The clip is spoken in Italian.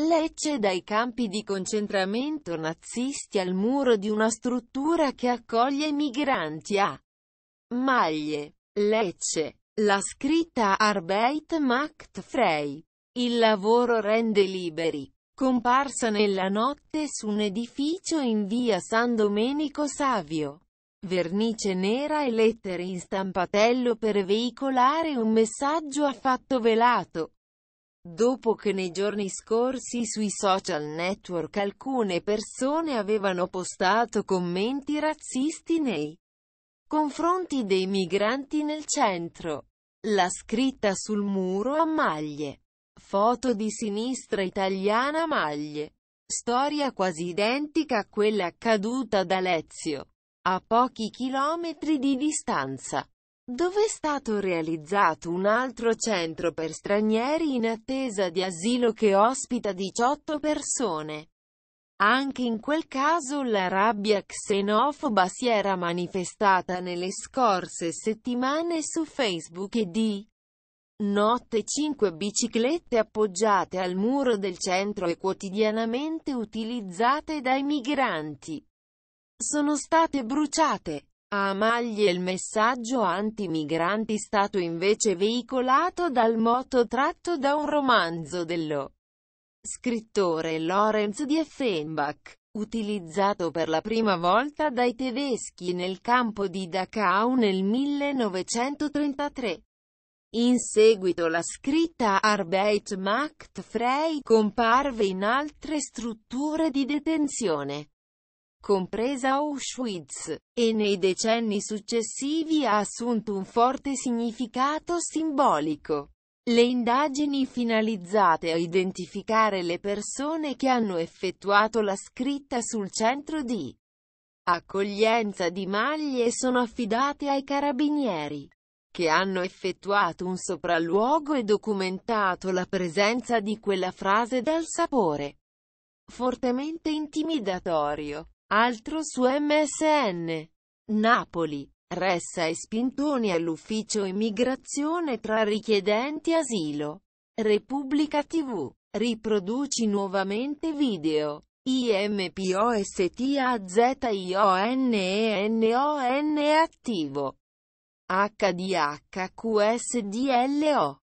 Lecce dai campi di concentramento nazisti al muro di una struttura che accoglie migranti a maglie. Lecce. La scritta Arbeit macht frei. Il lavoro rende liberi. Comparsa nella notte su un edificio in via San Domenico Savio. Vernice nera e lettere in stampatello per veicolare un messaggio affatto velato dopo che nei giorni scorsi sui social network alcune persone avevano postato commenti razzisti nei confronti dei migranti nel centro. La scritta sul muro a maglie. Foto di sinistra italiana a maglie. Storia quasi identica a quella accaduta ad Alezio, a pochi chilometri di distanza dove è stato realizzato un altro centro per stranieri in attesa di asilo che ospita 18 persone. Anche in quel caso la rabbia xenofoba si era manifestata nelle scorse settimane su Facebook e di notte cinque biciclette appoggiate al muro del centro e quotidianamente utilizzate dai migranti sono state bruciate. A maglie il messaggio anti-migranti stato invece veicolato dal moto tratto da un romanzo dello scrittore Lorenz Dieffenbach, utilizzato per la prima volta dai tedeschi nel campo di Dachau nel 1933. In seguito la scritta Arbeit macht frei comparve in altre strutture di detenzione compresa Auschwitz, e nei decenni successivi ha assunto un forte significato simbolico. Le indagini finalizzate a identificare le persone che hanno effettuato la scritta sul centro di accoglienza di maglie sono affidate ai carabinieri che hanno effettuato un sopralluogo e documentato la presenza di quella frase dal sapore fortemente intimidatorio. Altro su MSN. Napoli. Ressa e spintoni all'ufficio immigrazione tra richiedenti asilo. Repubblica TV. Riproduci nuovamente video. IMPOSTAZIONENON attivo. HDHQSDLO